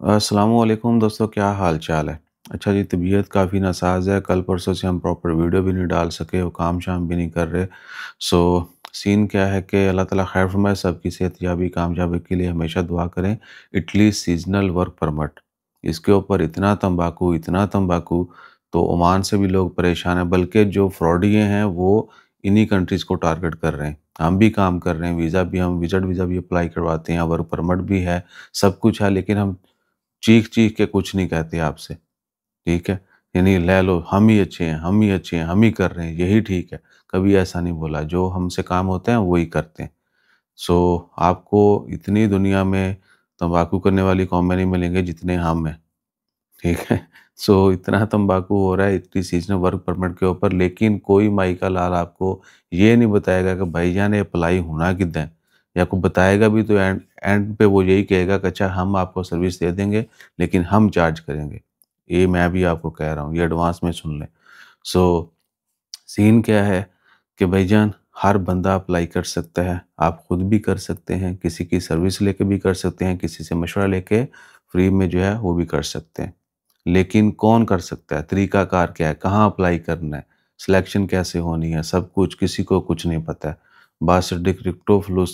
असलम दोस्तों क्या हाल चाल है अच्छा जी तबीयत काफ़ी नासाज है कल परसों से हम प्रॉपर वीडियो भी नहीं डाल सके वो काम शाम भी नहीं कर रहे सो सीन क्या है कि अल्लाह ताला खैर फरमाए सबकी सेहत याबी कामयाबी के लिए हमेशा दुआ करें इटली सीजनल वर्क परमट इसके ऊपर इतना तंबाकू इतना तंबाकू तो ओमान से भी लोग परेशान हैं बल्कि जो फ्रॉडिए हैं वो इन्हीं कंट्रीज़ को टारगेट कर रहे हैं हम भी काम कर रहे हैं वीज़ा भी हम विजट वीज़ा भी अप्लाई करवाते हैं वर्क परमट भी है सब कुछ है लेकिन हम चीख चीख के कुछ नहीं कहती आपसे ठीक है यानी ले लो हम ही अच्छे हैं हम ही अच्छे हैं हम ही कर रहे हैं यही ठीक है कभी ऐसा नहीं बोला जो हमसे काम होते हैं वही करते हैं सो आपको इतनी दुनिया में तंबाकू करने वाली कॉम्बे नहीं मिलेंगे जितने हम हैं ठीक है सो इतना तंबाकू हो रहा है इतनी सीजनल वर्क परमिट के ऊपर लेकिन कोई माई का लाल आपको ये नहीं बताएगा कि भाईजान अप्लाई होना कितना है या आपको बताएगा भी तो एंड एंड पे वो यही कहेगा कि अच्छा हम आपको सर्विस दे देंगे लेकिन हम चार्ज करेंगे ये मैं भी आपको कह रहा हूँ ये एडवांस में सुन लें सो सीन क्या है कि भाई जान हर बंदा अप्लाई कर सकता है आप खुद भी कर सकते हैं किसी की सर्विस लेके भी कर सकते हैं किसी से मशवरा लेके फ्री में जो है वो भी कर सकते हैं लेकिन कौन कर सकता है तरीकाकार क्या है कहाँ अप्लाई करना है सिलेक्शन कैसे होनी है सब कुछ किसी को कुछ नहीं पता है बासडिक रिक्टोफ्लो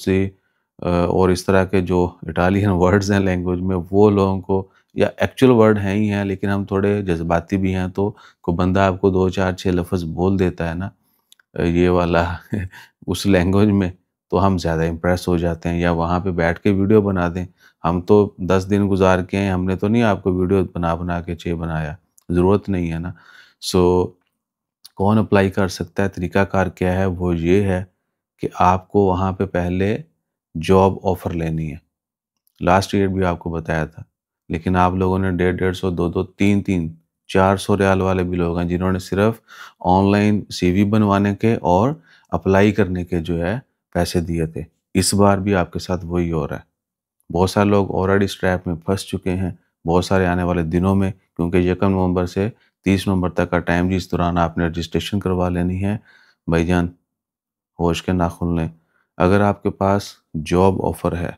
और इस तरह के जो इटालियन वर्ड्स हैं लैंग्वेज में वो लोगों को या एक्चुअल वर्ड हैं ही हैं लेकिन हम थोड़े जज्बाती भी हैं तो कोई बंदा आपको दो चार छः लफ्ज़ बोल देता है ना ये वाला उस लैंग्वेज में तो हम ज़्यादा इम्प्रेस हो जाते हैं या वहाँ पे बैठ के वीडियो बना दें हम तो दस दिन गुजार के हैं हमने तो नहीं आपको वीडियो बना बना के छः बनाया ज़रूरत नहीं है ना सो so, कौन अप्लाई कर सकता है तरीक़ाकार क्या है वो ये है कि आपको वहाँ पे पहले जॉब ऑफ़र लेनी है लास्ट ईयर भी आपको बताया था लेकिन आप लोगों ने डेढ़ डेढ़ सौ दो दो तीन तीन चार सौ रियाल वाले भी लोग हैं जिन्होंने सिर्फ ऑनलाइन सी बनवाने के और अप्लाई करने के जो है पैसे दिए थे इस बार भी आपके साथ वही हो रहा है बहुत सारे लोग ऑलरेडी स्ट्रैप में फंस चुके हैं बहुत सारे आने वाले दिनों में क्योंकि यकम नवंबर से तीस नवंबर तक का टाइम जिस दौरान आपने रजिस्ट्रेशन करवा लेनी है भाई जान होश के नाखुन लें अगर आपके पास जॉब ऑफ़र है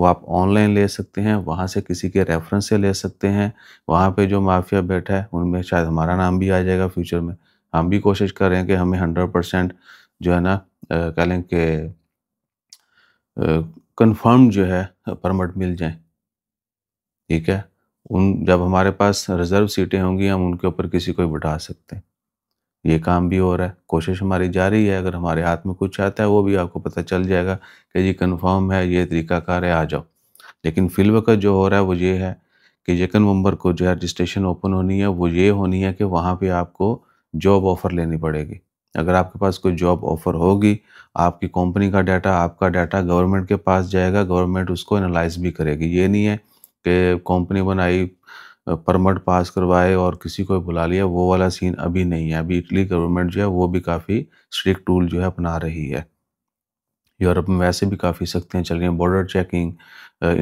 वो आप ऑनलाइन ले सकते हैं वहाँ से किसी के रेफरेंस से ले सकते हैं वहाँ पे जो माफिया बैठा है उनमें शायद हमारा नाम भी आ जाएगा फ्यूचर में हम भी कोशिश कर रहे हैं कि हमें हंड्रेड परसेंट जो है ना कह लें कि कन्फर्म जो है परमिट मिल जाए ठीक है उन जब हमारे पास रिज़र्व सीटें होंगी हम उनके ऊपर किसी को बिठा सकते हैं ये काम भी हो रहा है कोशिश हमारी जारी है अगर हमारे हाथ में कुछ आता है वो भी आपको पता चल जाएगा कि जी कन्फर्म है ये तरीकाकार है आ जाओ लेकिन फिलवकत जो हो रहा है वो ये है कि यकन नवंबर को जो है रजिस्ट्रेशन ओपन होनी है वो ये होनी है कि वहाँ पे आपको जॉब ऑफ़र लेनी पड़ेगी अगर आपके पास कोई जॉब ऑफ़र होगी आपकी कंपनी का डाटा आपका डाटा गवर्नमेंट के पास जाएगा गवर्नमेंट उसको एनालाइज भी करेगी ये नहीं है कि कंपनी बनाई परमट पास करवाए और किसी को बुला लिया वो वाला सीन अभी नहीं है अभी इटली गवर्नमेंट जो है वो भी काफ़ी स्ट्रिक्ट टूल जो है अपना रही है यूरोप में वैसे भी काफ़ी सख्तियाँ चल रही हैं border checking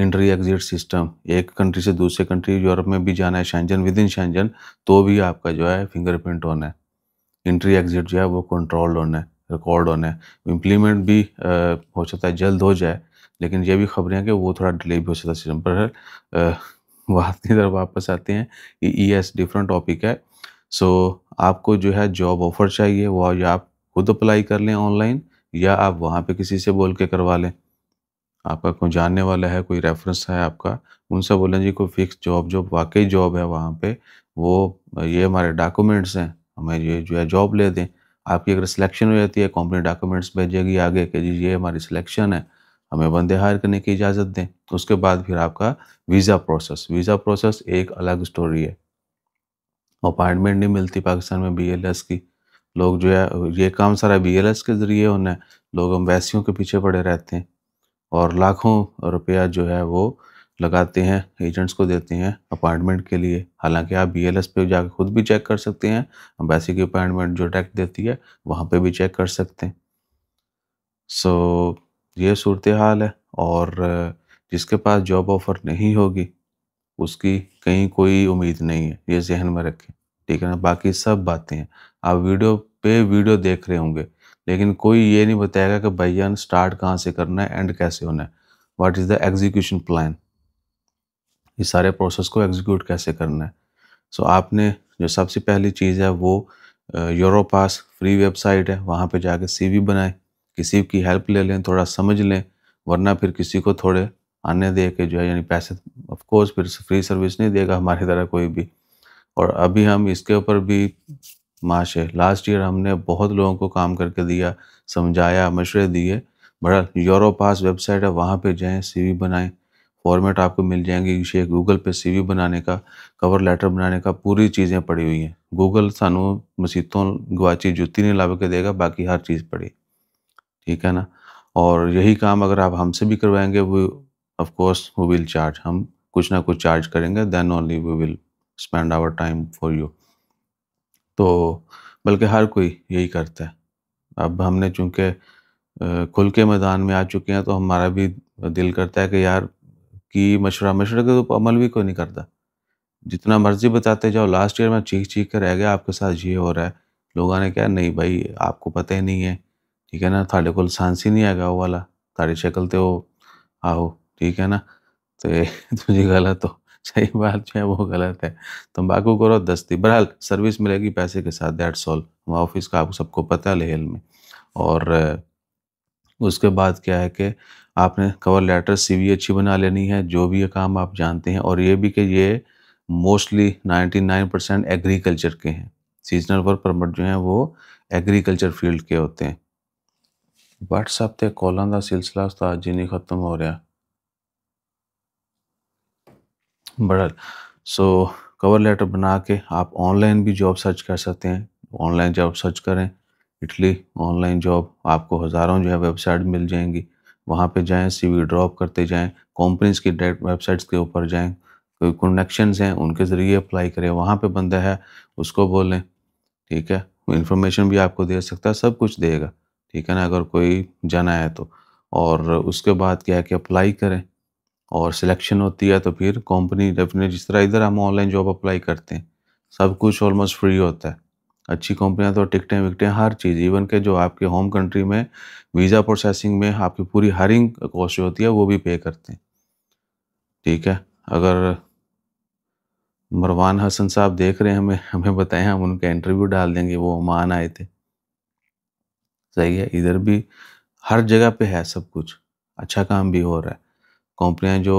entry exit system एक कंट्री से दूसरे कंट्री यूरोप में भी जाना है शेंजन विद इन शेंजन तो भी आपका जो है फिंगरप्रिंट होना है इंट्री एग्जिट जो है वो कंट्रोल होना है रिकॉर्ड होना है इम्प्लीमेंट भी हो सकता है जल्द हो जाए लेकिन ये भी खबरें हैं कि वो थोड़ा डिले भी हो सकता है सिस्टम पर की तरफ वापस आते हैं कि ई एस डिफरेंट टॉपिक है सो so, आपको जो है जॉब ऑफर चाहिए वो या आप खुद अप्लाई कर लें ऑनलाइन या आप वहाँ पे किसी से बोल के करवा लें आपका कोई जानने वाला है कोई रेफरेंस है आपका उनसे बोलें जी कोई फिक्स जॉब जो वाकई जॉब है वहाँ पे वो ये हमारे डॉक्यूमेंट्स हैं हमें ये जो है जॉब ले दें आपकी अगर सिलेक्शन हो जाती है कंपनी डॉक्यूमेंट्स भेजेगी आगे कि जी ये हमारी सिलेक्शन है हमें बंदे हायर करने की इजाज़त दें उसके बाद फिर आपका वीज़ा प्रोसेस वीज़ा प्रोसेस एक अलग स्टोरी है अपॉइंटमेंट नहीं मिलती पाकिस्तान में बीएलएस की लोग जो है ये काम सारा बीएलएस के ज़रिए होना है लोग अम्बैसीियों के पीछे पड़े रहते हैं और लाखों रुपया जो है वो लगाते हैं एजेंट्स को देते हैं अपॉइंटमेंट के लिए हालांकि आप बी एल एस पे जाकर खुद भी चेक कर सकते हैं अम्बेसी की अपॉइंटमेंट जो डायरेक्ट देती है वहाँ पर भी चेक कर सकते हैं सो so, ये सूरत हाल है और जिसके पास जॉब ऑफ़र नहीं होगी उसकी कहीं कोई उम्मीद नहीं है ये जहन में रखें ठीक है ना बाकी सब बातें हैं आप वीडियो पे वीडियो देख रहे होंगे लेकिन कोई ये नहीं बताएगा कि भैया स्टार्ट कहाँ से करना है एंड कैसे होना है what is the execution plan इस सारे प्रोसेस को एग्जीक्यूट कैसे करना है सो so, आपने जो सबसे पहली चीज़ है वो यूरोपास फ्री वेबसाइट है वहाँ पर जाके वी बनाएं किसी की हेल्प ले लें थोड़ा समझ लें वरना फिर किसी को थोड़े आने दे के जो है यानी पैसे ऑफकोर्स फिर फ्री सर्विस नहीं देगा हमारी तरह कोई भी और अभी हम इसके ऊपर भी माश है लास्ट ईयर हमने बहुत लोगों को काम करके दिया समझाया मशरे दिए बड़ा यूरो पास वेबसाइट है वहाँ पे जाएं सीवी बनाएं फॉर्मेट आपको मिल जाएंगे शेख गूगल पे सीवी बनाने का कवर लेटर बनाने का पूरी चीज़ें पड़ी हुई हैं गूगल सानू मसीतों गुआची जुत्ती नहीं लाभ के देगा बाकी हर चीज़ पड़ी ठीक है ना और यही काम अगर आप हमसे भी करवाएंगे वो of course we will charge हम कुछ ना कुछ चार्ज करेंगे then only we will spend our time for you तो बल्कि हर कोई यही करता है अब हमने चूँकि खुल के मैदान में आ चुके हैं तो हमारा भी दिल करता है कि यार की मशुरा मशुरा के तो अमल भी कोई नहीं करता जितना मर्जी बताते जाओ लास्ट ईयर में चीख चीख कर रह गया आपके साथ ये हो रहा है लोगों ने कहा नहीं भाई आपको पता ही नहीं है ठीक है ना थोड़े को सांस ही नहीं ਹੈਗਾ वो वाला थोड़ी शक्ल तो आओ ठीक है ना तो तुझे गलत हो सही बात जो है वो गलत है तम्बाकू करो दस्ती बहरहाल सर्विस मिलेगी पैसे के साथ दैट सॉल ऑफिस का आपको सबको पता है लेहल में और उसके बाद क्या है कि आपने कवर लेटर सी अच्छी बना लेनी है जो भी ये काम आप जानते हैं और ये भी कि ये मोस्टली 99 परसेंट एग्रीकल्चर के हैं सीजनल वर्क परमिट जो हैं वो एग्रीकल्चर फील्ड के होते हैं WhatsApp कॉलों का सिलसिला ਸਿਲਸਿਲਾ ਉਸਤਾਦ ही नहीं ख़त्म हो रहा बड़ा सो कवर लेटर बना के आप ऑनलाइन भी जॉब सर्च कर सकते हैं ऑनलाइन जॉब सर्च करें इटली ऑनलाइन जॉब आपको हज़ारों जो है वेबसाइट मिल जाएंगी वहाँ पे जाएं वी ड्रॉप करते जाएं कंपनीज की डायरेक्ट वेबसाइट्स के ऊपर जाएं कोई कनेक्शन हैं उनके ज़रिए अप्लाई करें वहाँ पे बंदा है उसको बोलें ठीक है इन्फॉर्मेशन भी आपको दे सकता है सब कुछ देगा ठीक है ना अगर कोई जाना है तो और उसके बाद क्या है कि अप्लाई करें और सिलेक्शन होती है तो फिर कंपनी अपने जिस तरह इधर हम ऑनलाइन जॉब अप्लाई करते हैं सब कुछ ऑलमोस्ट फ्री होता है अच्छी कंपनियां तो टिकटें विकटें हर चीज़ इवन के जो आपके होम कंट्री में वीज़ा प्रोसेसिंग में आपकी पूरी हरिंग कॉस्ट होती है वो भी पे करते हैं ठीक है अगर मरवान हसन साहब देख रहे हैं हमें हमें बताएं हम उनका इंटरव्यू डाल देंगे वो ओमान आए थे सही है इधर भी हर जगह पे है सब कुछ अच्छा काम भी हो रहा है कंपनियां जो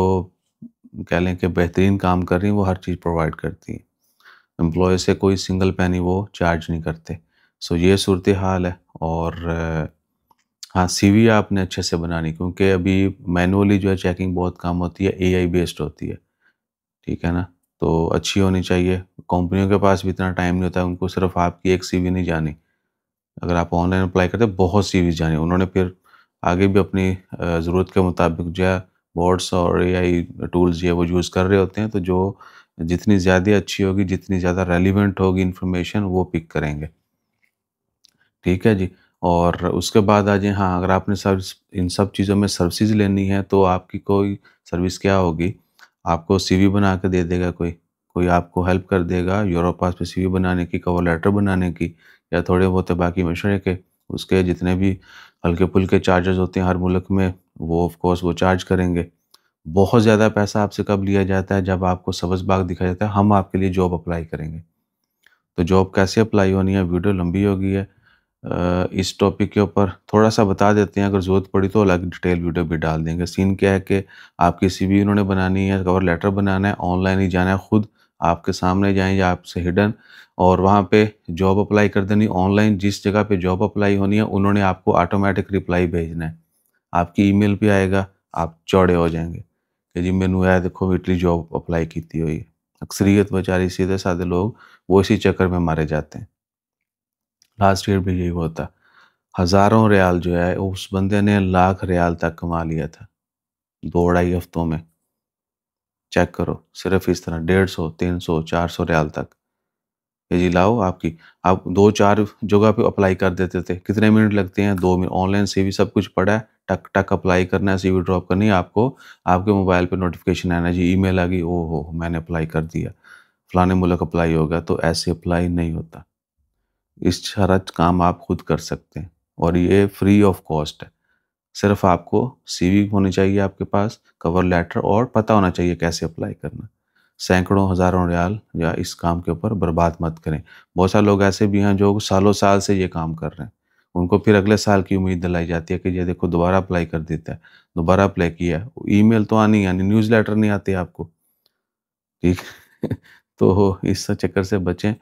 कह लें कि बेहतरीन काम कर रही हैं वो हर चीज़ प्रोवाइड करती हैं एम्प्लॉय से कोई सिंगल पैनी वो चार्ज नहीं करते सो ये सूरत हाल है और हाँ सीवी आपने अच्छे से बनानी क्योंकि अभी मैनुअली जो है चेकिंग बहुत कम होती है एआई बेस्ड होती है ठीक है ना तो अच्छी होनी चाहिए कंपनियों के पास भी इतना टाइम नहीं होता उनको सिर्फ आपकी एक सीवी नहीं जानी अगर आप ऑनलाइन अप्लाई करते बहुत सी वीज़ जानी उन्होंने फिर आगे भी अपनी ज़रूरत के मुताबिक जो है बोर्ड्स और ए टूल्स ये वो यूज़ कर रहे होते हैं तो जो जितनी ज़्यादा अच्छी होगी जितनी ज़्यादा रेलिवेंट होगी इन्फॉर्मेशन वो पिक करेंगे ठीक है जी और उसके बाद आ जाए हाँ अगर आपने सर्विस इन सब चीज़ों में सर्विसेज लेनी है तो आपकी कोई सर्विस क्या होगी आपको सीवी बना के दे देगा कोई कोई आपको हेल्प कर देगा यूरोपास पे सीवी बनाने की कवर लेटर बनाने की या थोड़े बहुत बाकी मशरे के उसके जितने भी हल्के पुल्के चार्जेस होते हैं हर मुल्क में वो ऑफ कोर्स वो चार्ज करेंगे बहुत ज़्यादा पैसा आपसे कब लिया जाता है जब आपको सबज बाग दिखा जाता है हम आपके लिए जॉब अप्लाई करेंगे तो जॉब कैसे अप्लाई होनी है वीडियो लंबी होगी है इस टॉपिक के ऊपर थोड़ा सा बता देते हैं अगर ज़रूरत पड़ी तो अलग डिटेल वीडियो भी डाल देंगे सीन क्या है कि आपकी सी वी उन्होंने बनानी है कवर लेटर बनाना है ऑनलाइन ही जाना है ख़ुद आपके सामने जाएँ या आपसे हिडन और वहाँ पे जॉब अप्लाई कर देनी ऑनलाइन जिस जगह पे जॉब अप्लाई होनी है उन्होंने आपको ऑटोमेटिक रिप्लाई भेजना है आपकी ईमेल पे आएगा आप चौड़े हो जाएंगे कि जी मैनू है देखो इटली जॉब अप्लाई की हुई है अक्सरियत बेचारी सीधे साधे लोग वो इसी चक्कर में मारे जाते हैं लास्ट ईयर भी यही होता हज़ारों रियाल जो है उस बंदे ने लाख रियाल तक कमा लिया था दो ढाई हफ्तों में चेक करो सिर्फ इस तरह डेढ़ सौ तीन सौ चार सौ रियाल तक ये जी लाओ आपकी आप दो चार जगह पे अप्लाई कर देते थे कितने मिनट लगते हैं दो मिनट ऑनलाइन से भी सब कुछ पड़ा है टक टक अप्लाई करना है सीवी ड्रॉप करनी है आपको आपके मोबाइल पे नोटिफिकेशन आना जी ईमेल आ गई ओ हो मैंने अप्लाई कर दिया फलाने मुलक अप्लाई होगा तो ऐसे अप्लाई नहीं होता इस सारा काम आप खुद कर सकते हैं और ये फ्री ऑफ कॉस्ट है सिर्फ आपको वी होनी चाहिए आपके पास कवर लेटर और पता होना चाहिए कैसे अप्लाई करना सैकड़ों हज़ारों रियाल या इस काम के ऊपर बर्बाद मत करें बहुत सारे लोग ऐसे भी हैं जो सालों साल से ये काम कर रहे हैं उनको फिर अगले साल की उम्मीद दिलाई जाती है कि ये देखो दोबारा अप्लाई कर देता है दोबारा अप्लाई किया ईमेल तो आनी आनी न्यूज़ लेटर नहीं आती आपको ठीक तो इस चक्कर से बचें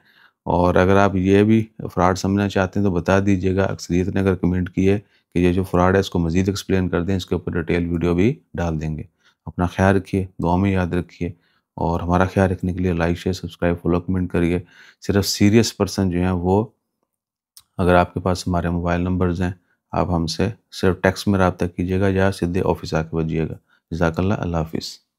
और अगर आप ये भी फ्रॉड समझना चाहते हैं तो बता दीजिएगा अक्सरियत ने अगर कमेंट किए कि ये जो फ्रॉड है इसको मज़ीद एक्सप्लेन कर दें इसके ऊपर डिटेल वीडियो भी डाल देंगे अपना ख्याल रखिए दुआ में याद रखिए और हमारा ख्याल रखने के लिए like share subscribe follow comment करिए सिर्फ सीरियस पर्सन जो हैं वो अगर आपके पास हमारे मोबाइल नंबर्स हैं आप हमसे सिर्फ टेक्स्ट में रबता कीजिएगा या सीधे ऑफिस आके बजिएगा जजाकल्ला अल्लाह हाफिज़